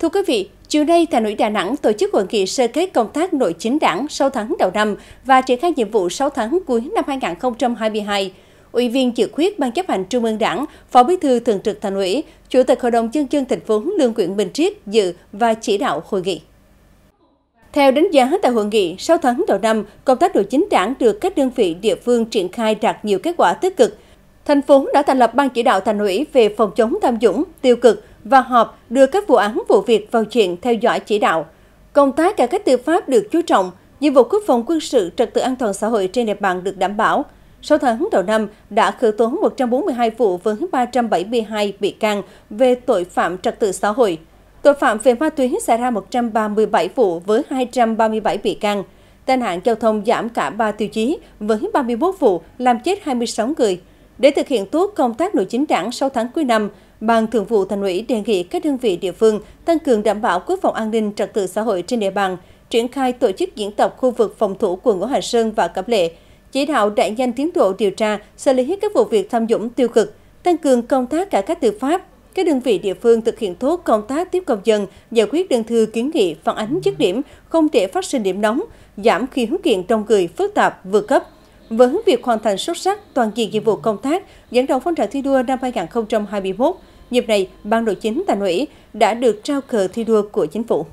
Thưa quý vị, chiều nay Thành ủy Đà Nẵng tổ chức hội nghị sơ kết công tác nội chính đảng 6 tháng đầu năm và triển khai nhiệm vụ 6 tháng cuối năm 2022. Ủy viên dự khuyết Ban chấp hành Trung ương Đảng, Phó Bí thư Thường trực Thành ủy, Chủ tịch Hội đồng Nhân dân thành phố Lương Quyện Bình Triết dự và chỉ đạo hội nghị. Theo đánh giá tại hội nghị, 6 tháng đầu năm, công tác nội chính đảng được các đơn vị địa phương triển khai đạt nhiều kết quả tích cực. Thành phố đã thành lập Ban chỉ đạo Thành ủy về phòng chống tham nhũng, tiêu cực, và họp đưa các vụ án vụ việc vào chuyện theo dõi chỉ đạo. Công tác cải cách tư pháp được chú trọng, nhiệm vụ quốc phòng quân sự, trật tự an toàn xã hội trên địa bàn được đảm bảo. 6 tháng đầu năm đã khởi tố 142 vụ với 372 bị can về tội phạm trật tự xã hội. Tội phạm về ma túy xảy ra 137 vụ với 237 bị can. Tai nạn giao thông giảm cả 3 tiêu chí với 31 vụ làm chết 26 người. Để thực hiện tốt công tác nội chính đảng 6 tháng cuối năm, Ban Thường vụ Thành ủy đề nghị các đơn vị địa phương tăng cường đảm bảo quốc phòng an ninh trật tự xã hội trên địa bàn, triển khai tổ chức diễn tập khu vực phòng thủ quận Ngũ Hành Sơn và Cẩm Lệ, chỉ đạo đại nhanh tiến độ điều tra, xử lý hết các vụ việc tham nhũng tiêu cực, tăng cường công tác cải cách tư pháp, các đơn vị địa phương thực hiện tốt công tác tiếp công dân, giải quyết đơn thư kiến nghị, phản ánh dứt điểm, không để phát sinh điểm nóng, giảm khi khiếu kiện trong người phức tạp, vừa cấp, với việc hoàn thành xuất sắc toàn diện nhiệm vụ công tác, dẫn đầu phong trào thi đua năm 2021, dịp này, Ban nội chính Thành ủy đã được trao cờ thi đua của chính phủ.